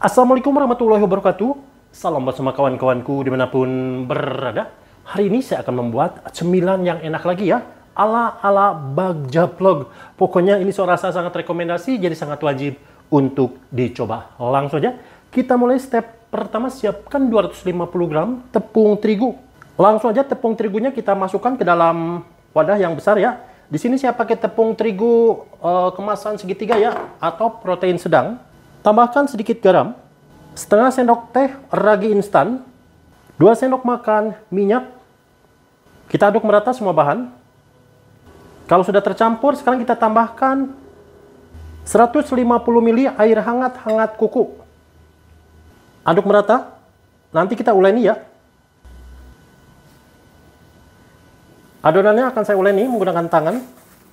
Assalamualaikum warahmatullahi wabarakatuh. Salam buat semua kawan-kawanku dimanapun berada. Hari ini saya akan membuat cemilan yang enak lagi ya. Ala ala bagja vlog. Pokoknya ini saya rasa sangat rekomendasi jadi sangat wajib untuk dicoba. Langsung aja kita mulai step pertama siapkan 250 gram tepung terigu. Langsung aja tepung terigunya kita masukkan ke dalam wadah yang besar ya. Di sini saya pakai tepung terigu eh, kemasan segitiga ya atau protein sedang Tambahkan sedikit garam, setengah sendok teh ragi instan, 2 sendok makan minyak. Kita aduk merata semua bahan. Kalau sudah tercampur, sekarang kita tambahkan 150 ml air hangat hangat kuku. Aduk merata. Nanti kita uleni ya. Adonannya akan saya uleni menggunakan tangan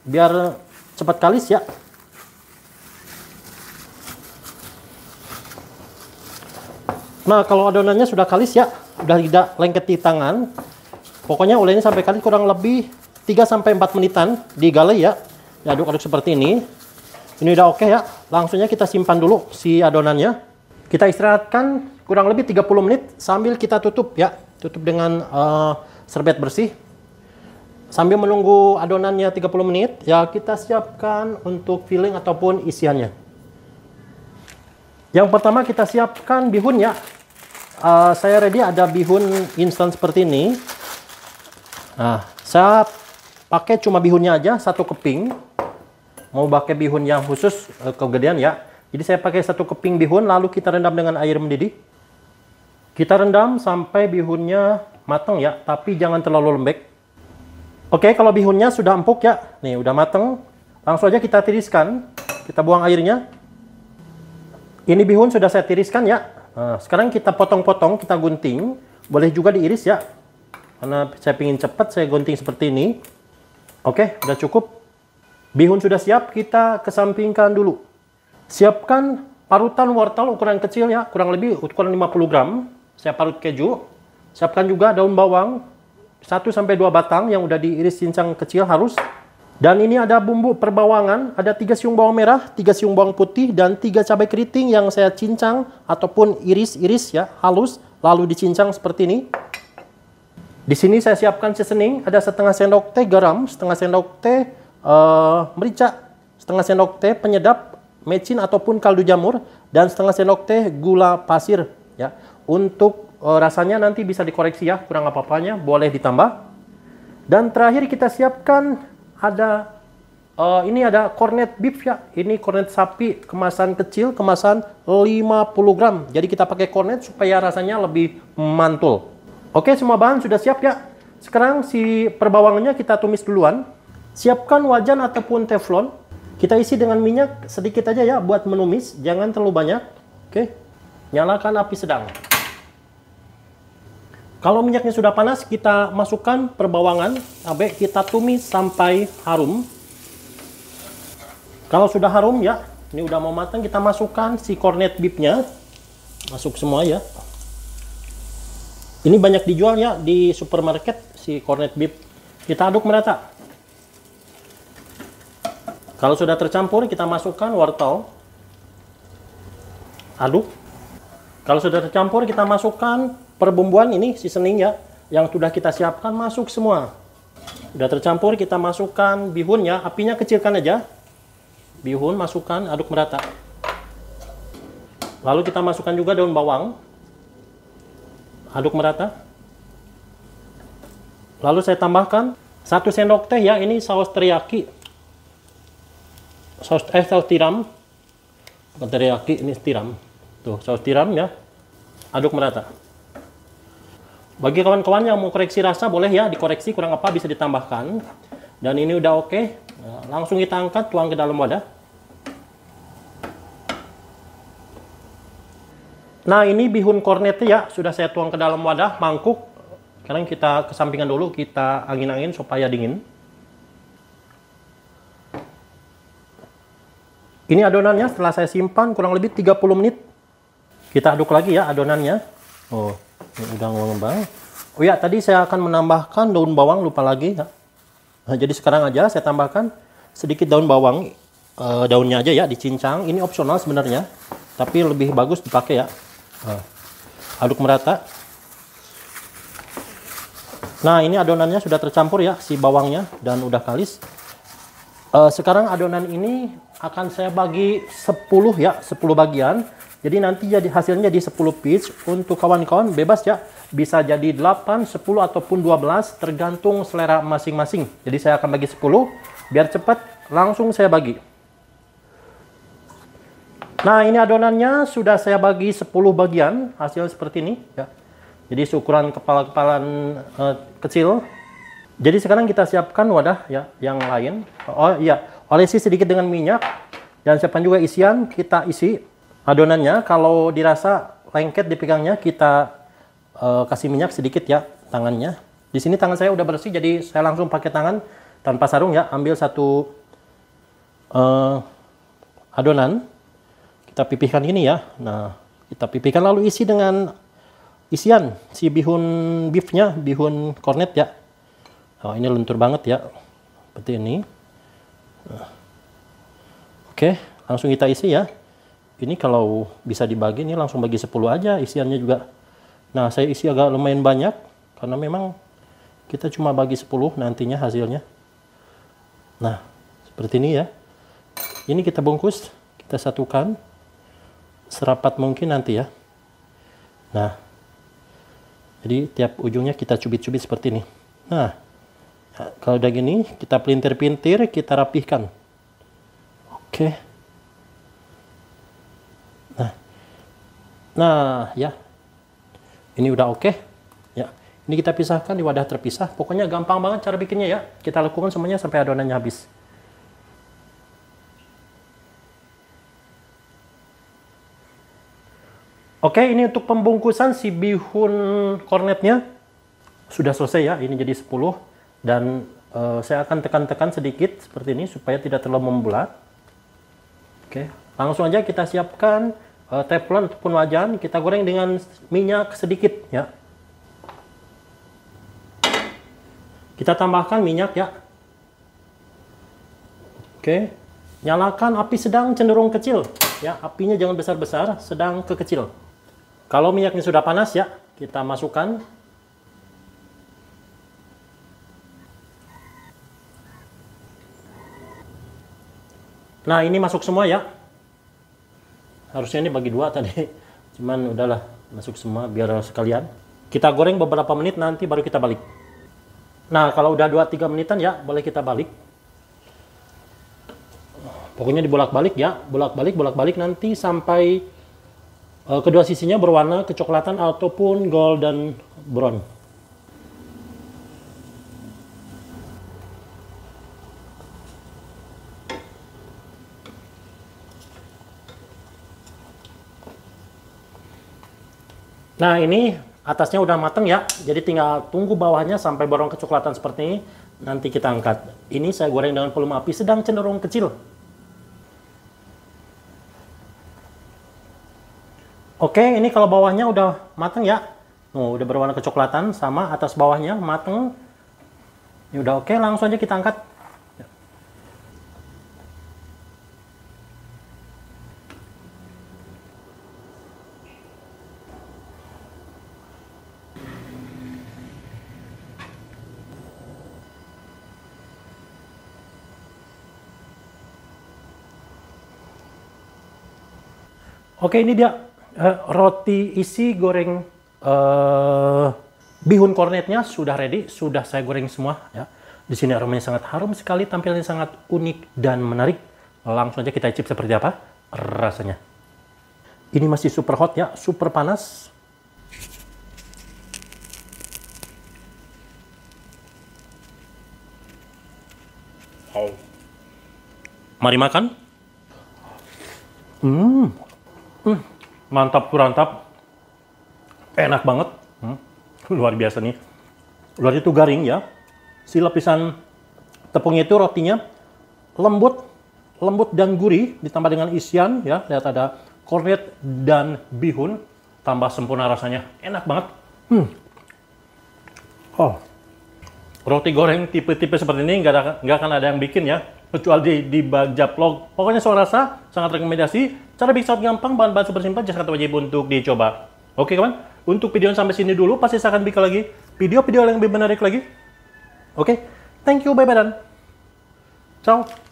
biar cepat kalis ya. Nah, kalau adonannya sudah kalis ya, sudah tidak lengket di tangan. Pokoknya uleni sampai kalis kurang lebih 3 sampai 4 menitan digali ya. aduk aduk seperti ini. Ini udah oke ya. Langsungnya kita simpan dulu si adonannya. Kita istirahatkan kurang lebih 30 menit sambil kita tutup ya. Tutup dengan uh, serbet bersih. Sambil menunggu adonannya 30 menit, ya kita siapkan untuk filling ataupun isiannya. Yang pertama kita siapkan bihun ya uh, saya ready ada bihun instan seperti ini. Nah, saya pakai cuma bihunnya aja satu keping. Mau pakai bihun yang khusus uh, kegedean ya. Jadi saya pakai satu keping bihun lalu kita rendam dengan air mendidih. Kita rendam sampai bihunnya matang ya, tapi jangan terlalu lembek. Oke, kalau bihunnya sudah empuk ya. Nih, udah matang. Langsung aja kita tiriskan. Kita buang airnya. Ini bihun sudah saya tiriskan ya. Nah, sekarang kita potong-potong, kita gunting. Boleh juga diiris ya. Karena saya ingin cepat, saya gunting seperti ini. Oke, sudah cukup. Bihun sudah siap, kita kesampingkan dulu. Siapkan parutan wortel ukuran kecil ya, kurang lebih ukuran 50 gram. Saya parut keju. Siapkan juga daun bawang, 1 2 batang yang udah diiris cincang kecil harus dan ini ada bumbu perbawangan, ada tiga siung bawang merah, tiga siung bawang putih, dan tiga cabai keriting yang saya cincang ataupun iris-iris ya, halus, lalu dicincang seperti ini. Di sini saya siapkan seasoning, ada setengah sendok teh garam, setengah sendok teh uh, merica, setengah sendok teh penyedap, mecin ataupun kaldu jamur, dan setengah sendok teh gula pasir ya. Untuk uh, rasanya nanti bisa dikoreksi ya, kurang apa-apanya, boleh ditambah. Dan terakhir kita siapkan ada uh, ini ada cornet beef ya, ini cornet sapi kemasan kecil, kemasan 50 gram. Jadi kita pakai cornet supaya rasanya lebih mantul. Oke, semua bahan sudah siap ya. Sekarang si perbawangannya kita tumis duluan. Siapkan wajan ataupun teflon. Kita isi dengan minyak sedikit aja ya buat menumis, jangan terlalu banyak. Oke. Nyalakan api sedang. Kalau minyaknya sudah panas, kita masukkan perbawangan cabe kita tumis sampai harum. Kalau sudah harum ya, ini udah mau matang, kita masukkan si cornet beefnya. Masuk semua ya. Ini banyak dijual ya di supermarket si cornet beef. Kita aduk merata. Kalau sudah tercampur, kita masukkan wortel. Aduk. Kalau sudah tercampur, kita masukkan perbumbuan ini seasoning ya yang sudah kita siapkan masuk semua sudah tercampur kita masukkan bihunnya apinya kecilkan aja bihun masukkan aduk merata lalu kita masukkan juga daun bawang aduk merata lalu saya tambahkan satu sendok teh ya ini saus teriyaki saus eh saus tiram teriyaki ini tiram tuh saus tiram ya aduk merata bagi kawan-kawan yang mau koreksi rasa boleh ya dikoreksi kurang apa bisa ditambahkan. Dan ini udah oke. Okay. Nah, langsung kita angkat tuang ke dalam wadah. Nah ini bihun kornet ya sudah saya tuang ke dalam wadah mangkuk. Sekarang kita kesampingan dulu kita angin-angin supaya dingin. Ini adonannya setelah saya simpan kurang lebih 30 menit. Kita aduk lagi ya adonannya. Oh, ini udang mengembang. Oh ya, tadi saya akan menambahkan daun bawang, lupa lagi ya. Nah, jadi sekarang aja saya tambahkan sedikit daun bawang, e, daunnya aja ya, dicincang. Ini opsional sebenarnya, tapi lebih bagus dipakai ya. Nah, aduk merata. Nah, ini adonannya sudah tercampur ya, si bawangnya dan udah kalis. E, sekarang adonan ini akan saya bagi 10 ya, 10 bagian. Jadi nanti jadi hasilnya jadi 10 piece untuk kawan-kawan bebas ya. Bisa jadi 8, 10 ataupun 12 tergantung selera masing-masing. Jadi saya akan bagi 10 biar cepat langsung saya bagi. Nah, ini adonannya sudah saya bagi 10 bagian, hasil seperti ini ya. Jadi seukuran kepala kepala uh, eh, kecil. Jadi sekarang kita siapkan wadah ya yang lain. Oh iya, olesi sedikit dengan minyak dan siapkan juga isian kita isi adonannya kalau dirasa lengket di pinggangnya kita uh, kasih minyak sedikit ya tangannya di sini tangan saya udah bersih jadi saya langsung pakai tangan tanpa sarung ya ambil satu uh, adonan kita pipihkan ini ya nah kita pipihkan lalu isi dengan isian si bihun beefnya bihun cornet ya oh, ini lentur banget ya seperti ini Oke, langsung kita isi ya. Ini kalau bisa dibagi ini langsung bagi 10 aja isiannya juga. Nah, saya isi agak lumayan banyak karena memang kita cuma bagi 10 nantinya hasilnya. Nah, seperti ini ya. Ini kita bungkus, kita satukan serapat mungkin nanti ya. Nah, jadi tiap ujungnya kita cubit-cubit seperti ini. Nah, kalau udah gini kita pelintir-pintir kita rapihkan oke nah nah ya ini udah oke ya ini kita pisahkan di wadah terpisah pokoknya gampang banget cara bikinnya ya kita lakukan semuanya sampai adonannya habis Oke, ini untuk pembungkusan si bihun kornetnya. Sudah selesai ya, ini jadi 10. Dan uh, saya akan tekan-tekan sedikit seperti ini supaya tidak terlalu membulat. Oke, langsung aja kita siapkan uh, teflon ataupun wajan. Kita goreng dengan minyak sedikit ya. Kita tambahkan minyak ya. Oke, nyalakan api sedang cenderung kecil ya. Apinya jangan besar-besar, sedang ke kecil. Kalau minyaknya sudah panas ya, kita masukkan Nah ini masuk semua ya. Harusnya ini bagi dua tadi. Cuman udahlah masuk semua biar sekalian. Kita goreng beberapa menit nanti baru kita balik. Nah kalau udah 2-3 menitan ya boleh kita balik. Pokoknya dibolak-balik ya. Bolak-balik, bolak-balik nanti sampai uh, kedua sisinya berwarna kecoklatan ataupun golden brown. Nah ini atasnya udah mateng ya, jadi tinggal tunggu bawahnya sampai borong kecoklatan seperti ini. Nanti kita angkat. Ini saya goreng dengan volume api sedang cenderung kecil. Oke, ini kalau bawahnya udah mateng ya. Oh, udah berwarna kecoklatan sama atas bawahnya mateng. Ini udah oke, langsung aja kita angkat. Oke, ini dia uh, roti isi goreng uh, bihun kornetnya sudah ready, sudah saya goreng semua ya. Di sini aromanya sangat harum sekali, tampilannya sangat unik dan menarik. Langsung aja kita icip seperti apa rasanya. Ini masih super hot ya, super panas. oh. Mari makan. Hmm, Hmm, mantap kurantap. Enak banget. Hmm, luar biasa nih. Luar itu garing ya. Si lapisan tepungnya itu rotinya lembut, lembut dan gurih ditambah dengan isian ya. Lihat ada kornet dan bihun tambah sempurna rasanya. Enak banget. Hmm. Oh. Roti goreng tipe-tipe seperti ini nggak akan ada yang bikin ya kecuali di, di vlog. Pokoknya saya rasa sangat rekomendasi. Cara bikin sangat gampang, bahan-bahan super simpel, jangan kata wajib untuk dicoba. Oke kawan, untuk video sampai sini dulu. Pasti saya akan bikin lagi video-video yang lebih menarik lagi. Oke, thank you, bye-bye dan ciao.